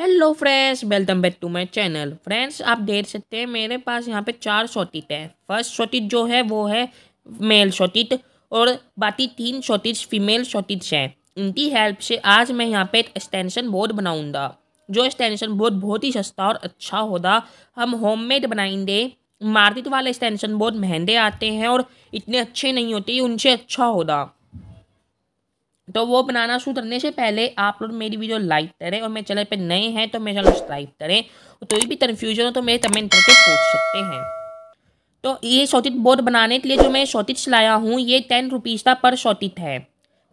hello friends welcome back to my channel friends आप देख सकते हैं मेरे पास यहाँ पे चार शॉटिट है फर्स्ट शॉटिट जो है वो है मेल शॉटिट और बाकी तीन शॉटिट्स फीमेल शॉटिट्स हैं इनकी हेल्प से आज मैं यहाँ पे एक एक्सटेंशन बोर्ड बनाऊँगा जो एक्सटेंशन बोर्ड बहुत ही सस्ता और अच्छा होगा हम होम मेड बनाएंगे मार्केट वाले एक्सटेंशन बोर्ड महंगे आते हैं और इतने अच्छे नहीं होते उनसे अच्छा होगा तो वो बनाना शुरू करने से पहले आप लोग मेरी वीडियो लाइक करें और मेरे चैनल पे नए हैं तो मेरे चैनल सब्सक्राइब करें कोई तो भी कन्फ्यूजन हो तो मेरे कमेंट करके पूछ सकते हैं तो ये शॉटिट बोर्ड बनाने के लिए जो मैं शॉटिट लाया हूँ ये टेन रुपीज़ का पर शॉटिट है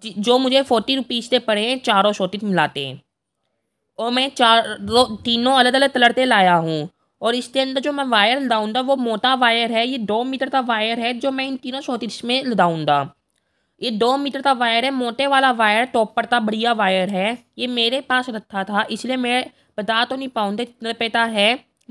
जो मुझे फोर्टी रुपीज़ से पड़े हैं चारों शॉटिट मिलाते हैं और मैं चार दो तीनों अलग अलग कलर से लाया हूँ और इसके अंदर जो मैं वायर लगाऊँगा वो मोटा वायर है ये दो मीटर का वायर है जो मैं इन तीनों शॉटिट्स में लगाऊँगा ये दो मीटर का वायर है मोटे वाला वायर टॉप पर था बढ़िया वायर है ये मेरे पास रखा था इसलिए मैं बता तो नहीं पाऊँगा कितने रुपये का है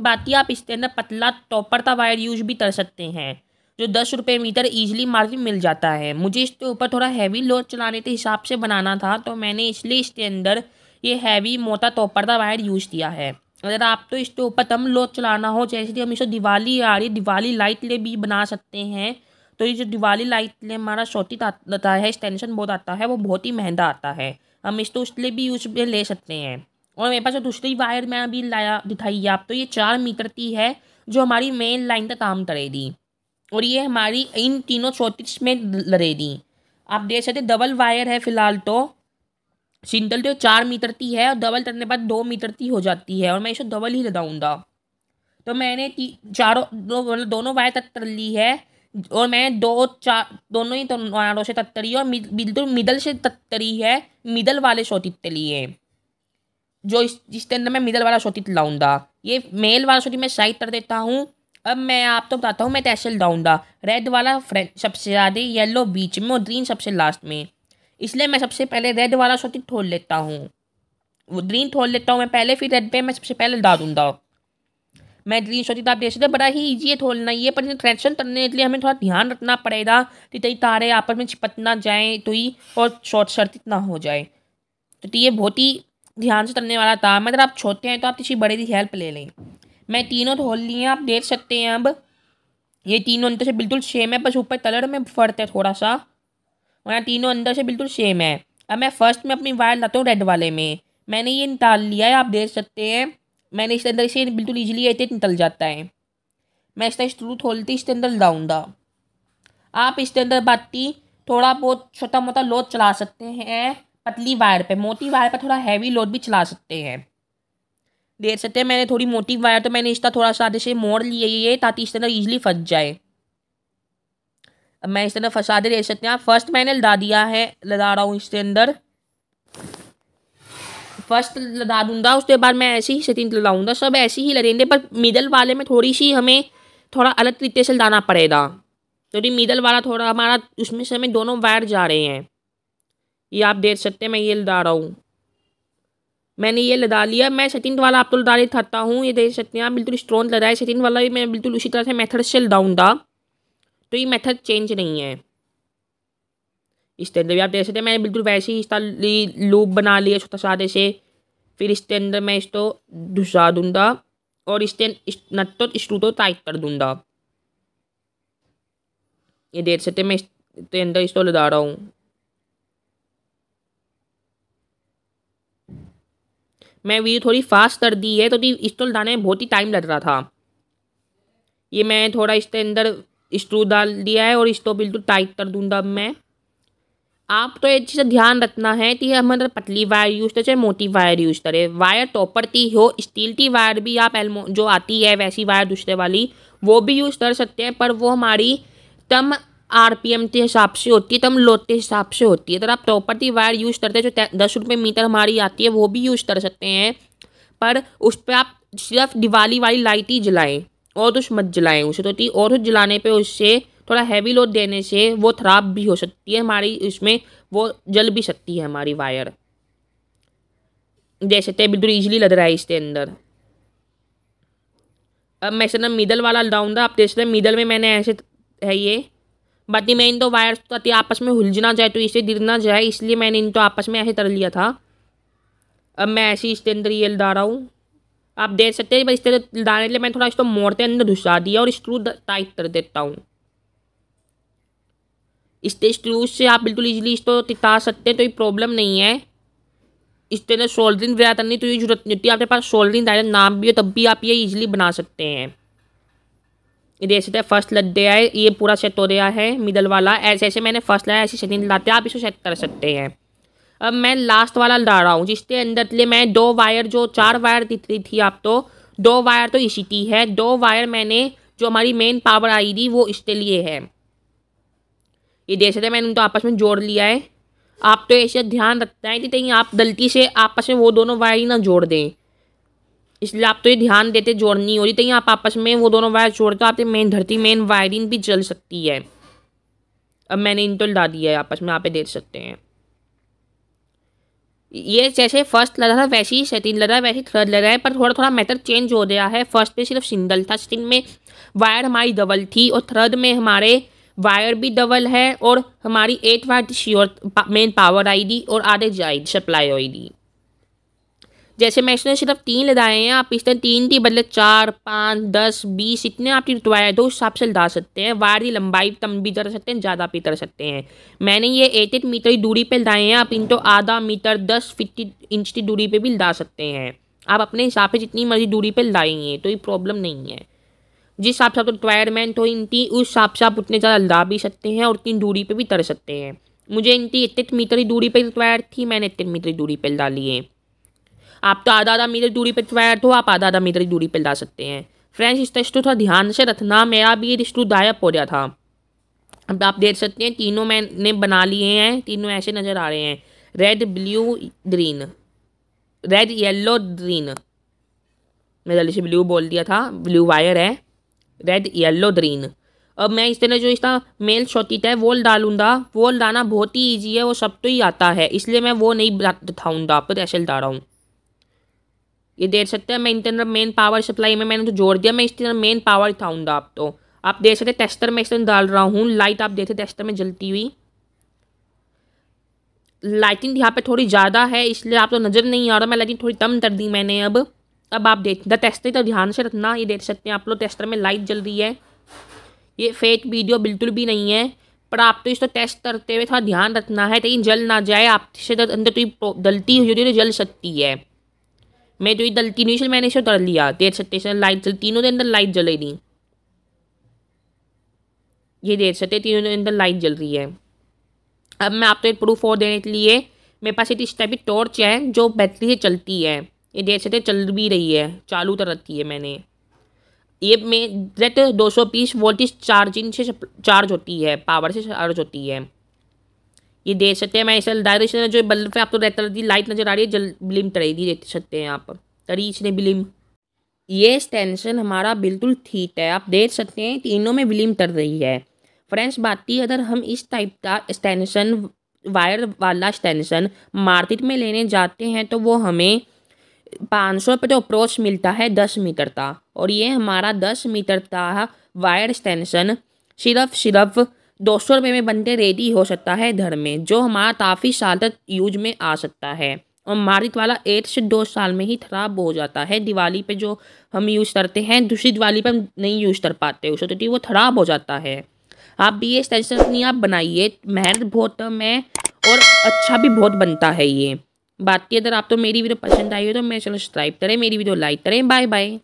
बाकी आप इसके अंदर पतला टॉपर का वायर यूज भी कर सकते हैं जो दस रुपये मीटर ईजिली मार्जिन मिल जाता है मुझे इसके ऊपर थोड़ा हैवी लोड चलाने के हिसाब से बनाना था तो मैंने इसलिए इसके अंदर ये हैवी मोटा टॉपर का वायर यूज किया है अगर आप तो इसके ऊपर कम लोड चलाना हो जैसे कि हम इसको दिवाली आ रही दिवाली लाइट ले भी बना सकते हैं तो ये जो दिवाली लाइट लिए हमारा शॉर्टेज आता है एक्सटेंशन बहुत आता है वो बहुत ही महंगा आता है हम इस तो उसके भी यूज में ले सकते हैं और मेरे पास जो दूसरी वायर मैं अभी लाया दिखाई आप तो ये चार मीटर की है जो हमारी मेन लाइन का काम करेगी और ये हमारी इन तीनों चौतीस में लड़ेगी आप देख सकते डबल वायर है फिलहाल तो सिंगल तो चार मीटर की है और डबल करने बाद दो मीटर की हो जाती है और मैं इसको डबल ही लगाऊंगा तो मैंने चारों दो, मतलब दोनों वायर तक तर ली है और मैंने दो चार दोनों ही तो से तत्तरी और बिल्कुल मिडल से तत्तरी है मिडल वाले शोटित लिए जो इस जिसके अंदर मैं मिडल वाला शोटित लाऊंगा ये मेल वाला शोटित मैं साइड कर देता हूँ अब मैं आप तो बताता हूँ मैं तहसील तो लाऊंगा रेड वाला सबसे ज़्यादा येलो बीच में और ग्रीन सबसे लास्ट में इसलिए मैं सबसे पहले रेड वाला शोटित ठोल लेता हूँ ग्रीन ठोल लेता हूँ मैं पहले फिर रेड पर मैं सबसे पहले डाल दूँगा मैं ग्रीन शॉट तो आप देख सकते बड़ा ही ईजी है थोड़ना ये पर ट्रैक्शन करने के लिए हमें थोड़ा ध्यान रखना पड़ेगा कि कई तारे आपस में चिपट ना जाए तो ही और शॉर्ट सर्किट ना हो जाए तो ये बहुत ही ध्यान से करने वाला था मतलब आप छोटे हैं तो आप किसी बड़े की हेल्प ले लें मैं तीनों थोल लिए हैं आप देख सकते हैं अब ये तीनों अंदर से बिल्कुल सेम है बस ऊपर कलर में फर्क है थोड़ा सा यहाँ तीनों अंदर से बिल्कुल सेम है अब मैं फर्स्ट में अपनी वायर लाता हूँ रेड वाले में मैंने ये निकाल लिया है आप देख सकते हैं मैंने इसके अंदर इसे बिल्कुल ईजिली आते निकल जाता है मैं इसका स्ट्रू होलती इसके अंदर लाऊँगा आप इसके अंदर बाती थोड़ा बहुत छोटा मोटा लोड चला सकते हैं पतली वायर पे मोटी वायर पे थोड़ा हैवी लोड भी चला सकते हैं देख सकते हैं मैंने थोड़ी मोटी वायर तो मैंने इसका थोड़ा सा से मोड़ लिए ये ताकि इसके अंदर ईजिली फंस जाए अब मैं इसके अंदर फंसा दे सकते हैं आप फर्स्ट मैंने लगा दिया है लगा रहा हूँ इसके अंदर फर्स्ट लदा दूंगा उसके बाद मैं ऐसे ही सेकेंड लदाऊंगा सब ऐसे ही लदेंगे पर मिडल वाले में थोड़ी सी हमें थोड़ा अलग तरीके से लदाना पड़ेगा क्योंकि तो मिडल वाला थोड़ा हमारा उसमें से हमें दोनों वायर जा रहे हैं ये आप देख सकते हैं मैं ये लदा रहा हूँ मैंने ये लदा लिया मैं सेकेंड वाला आपको तो लदा थकता हूँ ये देख सकते हैं आप बिल्कुल स्ट्रॉन्ग लगाए सेकेंड वाला भी मैं बिल्कुल उसी तरह से मेथड से लदाऊँगा तो ये मेथड चेंज नहीं है इसके अंदर भी आप देख सकते हैं मैंने बिल्कुल वैसे ही इसका लूप बना लिया छोटा सा आधे से फिर इसके अंदर मैं इसको घुसा दूंगा और इसके नट तो स्क्रू तो टाइट कर दूंगा ये देख सकते मैं इसके अंदर इसको लगा रहा हूँ मैं वीडियो थोड़ी फास्ट कर दी है तो इसको लगाने में बहुत ही टाइम लग रहा था ये मैं थोड़ा इसके अंदर स्क्रू डाल दिया है और इसको बिल्कुल टाइट कर दूंगा अब मैं आप तो एक चीज़ ध्यान रखना है कि हम मतलब पतली वायर यूज करें चाहे मोटी वायर यूज करें वायर टॉपर की हो स्टील की वायर भी आप एलमो जो आती है वैसी वायर दूसरे वाली वो भी यूज़ कर सकते हैं पर वो हमारी कम एम के हिसाब से होती है कम लोड के हिसाब से होती है अगर आप टॉपर की वायर यूज़ करते हैं जो दस रुपये मीटर हमारी आती है वो भी यूज़ कर सकते हैं पर उस पर आप सिर्फ दिवाली वाली लाइट ही जलाएं और कुछ मत जलाएं उसे तो और कुछ जलाने पर उससे थोड़ा हैवी लोड देने से वो खराब भी हो सकती है हमारी इसमें वो जल भी सकती है हमारी वायर जैसे सकते तो बिल्कुल ईजिली लग रहा है इसके अंदर अब मैं सर मिडल वाला डाउन आप देख सकते मिडल में मैंने ऐसे है ये बाकी मैं इन तो वायर्स तो आपस में उलझना ना जाए तो इसे गिर ना जाए इसलिए मैंने इन तो आपस में ऐसे तर लिया था अब मैं ऐसे इसके अंदर ये डाल रहा हूँ आप देख सकते हैं इस तरह डालने के लिए मैं थोड़ा इसको मोड़ते अंदर घुसा दिया और स्क्रू टाइट कर देता हूँ स्टेज टू से आप बिल्कुल ईजिली इसको टिका सकते हैं तो ये प्रॉब्लम नहीं है इसके अंदर सोल्ड्रिन वगैरह करनी तो ये जरूरत नहीं होती आपके पास सोल्ड्रिन आइरन नाम भी हो तब भी आप ये इजीली बना सकते हैं ये देख सकते हैं फर्स्ट लग गया है ये पूरा सेट हो गया है मिडल वाला ऐसे ऐसे मैंने फर्स्ट लाया ऐसे सेकेंड लाते आप इसको सेट कर सकते हैं अब मैं लास्ट वाला ला रहा हूँ जिसके अंदर लिए मैं दो वायर जो चार वायर दिख रही थी आप तो दो वायर तो इसी की है दो वायर मैंने जो हमारी मेन पावर आई थी वो इसके लिए है ये देख सकते हैं मैंने उनको आपस में जोड़ लिया है आप तो ऐसे ध्यान रखते हैं कि कहीं आप गलती से आपस में वो दोनों वायर ही ना जोड़ दें इसलिए आप तो ये ध्यान देते जोड़नी हो रही कहीं आप आपस में वो दोनों वायर जोड़ तो आपकी मेन धरती मेन वायरिंग भी चल सकती है अब मैंने इन तो ला दिया है आपस में आप देख सकते हैं ये जैसे फर्स्ट लगा था वैसे ही सेकेंड लगा है वैसे ही थर्ड लगा है पर थोड़ा थोड़ा मैटर चेंज हो गया है फर्स्ट में सिर्फ सिंगल था सेकेंड में वायर हमारी डबल थी और थर्ड में हमारे वायर भी डबल है और हमारी एट वाट श्योर मेन पावर आईडी और आधे एच आई सप्लाई आईडी जैसे मैं इसने सिर्फ तीन लगाए हैं आप इसने तीन की बदले चार पाँच दस बीस इतने आपकी रिक्वायर्ड हो तो उस हिसाब से लगा सकते हैं वायर की लंबाई कम भी कर सकते हैं ज़्यादा भी कर सकते हैं मैंने ये एट एट मीटर की दूरी पर लाए हैं आप इन तो आधा मीटर दस फिफ्टी इंच की दूरी पर भी लगा सकते हैं आप अपने हिसाब से जितनी मर्जी दूरी पर लाएंगे तो ये प्रॉब्लम नहीं है जिस हिसाब से आप रिक्वायरमेंट हो इनकी उस हिसाब से आप उतने ज़्यादा ला भी सकते हैं और उतनी दूरी पे भी तर सकते हैं मुझे इनकी इतने मीटर ही दूरी पे रिक्वायर थी मैंने इतने मीटर की दूरी पे ला लिए आप तो आधा आधा मीटर दूरी पर रिक्वायर हो आप आधा आधा मीटर की दूरी पर ला सकते हैं फ्रेंड्स इस रिश्तों थोड़ा ध्यान से रखना मेरा भी ये रिश्तू गायब हो गया था अब आप देख सकते हैं तीनों मैंने बना लिए हैं तीनों ऐसे नज़र आ रहे हैं red blue green red yellow green मैं जल्दी से ब्लू बोल दिया था ब्लू वायर है रेड येलो ग्रीन अब मैं इस तरह जो इसका मेल शोटिट है वो डालूंगा वो डालना बहुत ही ईजी है वो सब तो ही आता है इसलिए मैं वो नहीं दिखाऊंगा पर ऐसे डाल रहा हूँ ये देख सकते हैं मैं इन तरह मेन पावर सप्लाई में मैंने तो जोड़ दिया मैं इस तरह मेन पावर दिखाऊंगा आप तो आप देख सकते टेस्टर में इस तरह डाल रहा हूँ लाइट आप देखते टेस्टर में जलती हुई लाइटिंग यहाँ पर थोड़ी ज़्यादा है इसलिए आप तो नज़र नहीं आ रहा मैं लाइटिंग थोड़ी कम कर दी मैंने अब अब आप देख द टेस्टर तो ध्यान से रखना ये देख सकते हैं आप लोग टेस्टर में लाइट जल रही है ये फेक वीडियो बिल्कुल भी नहीं है पर आप तो इसको तो टेस्ट करते हुए थोड़ा ध्यान रखना है कहीं जल ना जाए आपसे तो अंदर तो गलती हुई तो जल सकती है मैं तो ये गलती नहीं मैंने इसे कर लिया देख सकते लाइट जल तीनों के अंदर लाइट नहीं ये देख सकते तीनों के अंदर लाइट जल रही है अब मैं आपको तो एक प्रूफ और देने के लिए मेरे पास एक इस टाइप की टॉर्च है जो बैटरी से चलती है ये देख सकते चल भी रही है चालू तो रखी है मैंने ये में रेट सौ पीस वोल्टेज चार्जिंग से चार्ज होती है पावर से चार्ज होती है ये देख सकते हैं मैं इसे डायरेक्शन जो बल्ब है आपको तो रहता रहती लाइट नज़र आ रही है जल ब्लिम तरेगी तो देख सकते हैं आप तरी इसने बिलिम ये स्टेंशन हमारा बिल्कुल ठीक है आप देख सकते हैं तीनों में बिलिम तर रही है फ्रेंड्स बात की अगर हम इस टाइप का स्टेंशन वायर वाला स्टेंशन मार्केट में लेने जाते हैं तो वो हमें पाँच सौ रुपये तो अप्रोच मिलता है दस मीटर का और ये हमारा दस मीटर का वायर एक्सटेंशन सिर्फ सिर्फ दो सौ रुपये में बनते रेडी हो सकता है घर में जो हमारा काफ़ी साल तक यूज में आ सकता है और मार्केट वाला एट से दो साल में ही ख़राब हो जाता है दिवाली पे जो हम यूज़ करते हैं दूसरी दिवाली पे हम नहीं यूज़ कर पाते उसे क्योंकि तो वो ख़राब हो जाता है आप भी ये एक्सटेंशन अपनी आप बनाइए मेहनत बहुत है और अच्छा भी बहुत बनता है ये बात की अगर आप तो मेरी वीडियो पसंद आई हो तो मेरे चैनल सब्सक्राइब करें मेरी वीडियो लाइक करें बाय बाय